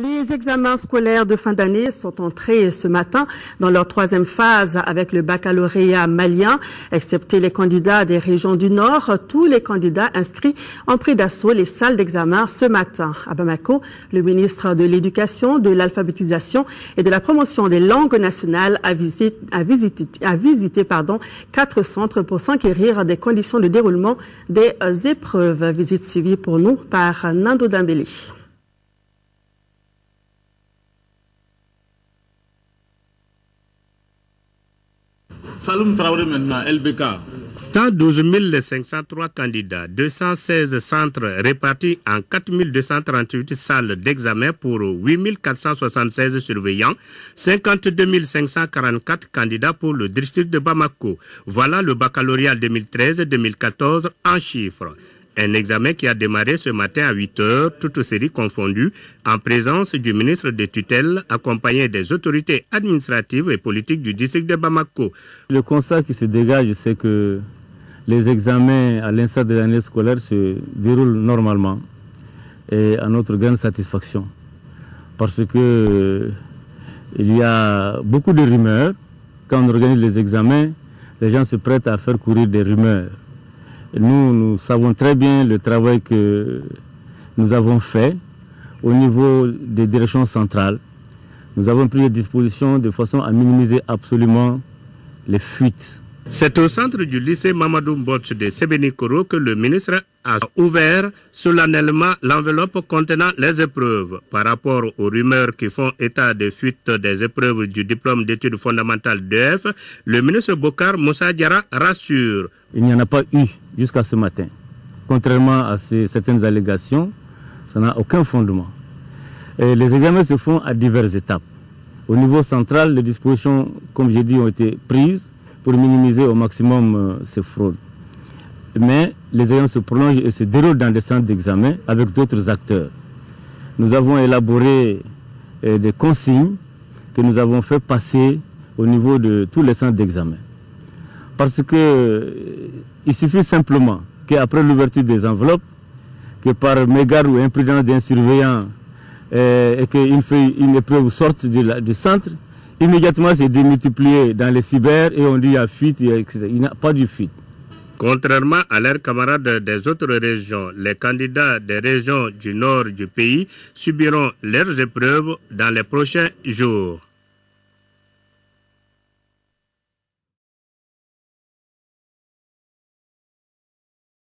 Les examens scolaires de fin d'année sont entrés ce matin dans leur troisième phase avec le baccalauréat malien. Excepté les candidats des régions du Nord, tous les candidats inscrits ont pris d'assaut les salles d'examen ce matin. À Bamako, le ministre de l'Éducation, de l'Alphabétisation et de la Promotion des langues nationales a, visité, pardon, quatre centres pour s'enquérir des conditions de déroulement des euh, épreuves. Visite suivie pour nous par Nando Dambélé. Saloum Traoré maintenant, LBK. 112 503 candidats, 216 centres répartis en 4238 salles d'examen pour 8476 surveillants, 52 544 candidats pour le district de Bamako. Voilà le baccalauréat 2013-2014 en chiffres. Un examen qui a démarré ce matin à 8 h toutes séries confondues, en présence du ministre des tutelles, accompagné des autorités administratives et politiques du district de Bamako. Le constat qui se dégage, c'est que les examens à l'instant de l'année scolaire se déroulent normalement et à notre grande satisfaction. Parce que euh, il y a beaucoup de rumeurs. Quand on organise les examens, les gens se prêtent à faire courir des rumeurs. Nous, savons très bien le travail que nous avons fait au niveau des directions centrales. Nous avons pris des dispositions de façon à minimiser absolument les fuites c'est au centre du lycée Mamadou Mbotch de Sébénikoro que le ministre a ouvert solennellement l'enveloppe contenant les épreuves. Par rapport aux rumeurs qui font état de fuite des épreuves du diplôme d'études fondamentales d'EF, le ministre Bokar Moussa Diara rassure. Il n'y en a pas eu jusqu'à ce matin. Contrairement à certaines allégations, ça n'a aucun fondement. les examens se font à diverses étapes. Au niveau central, les dispositions, comme j'ai dit, ont été prises pour minimiser au maximum euh, ces fraudes. Mais les ayants se prolongent et se déroulent dans des centres d'examen avec d'autres acteurs. Nous avons élaboré euh, des consignes que nous avons fait passer au niveau de tous les centres d'examen. Parce que euh, il suffit simplement qu'après l'ouverture des enveloppes, que par mégarde ou imprudence d'un surveillant, et qu'une une épreuve sorte du centre, immédiatement c'est démultiplié dans les cyber et on dit il y a fuite, il n'y a pas de fuite. Contrairement à leurs camarades des autres régions, les candidats des régions du nord du pays subiront leurs épreuves dans les prochains jours.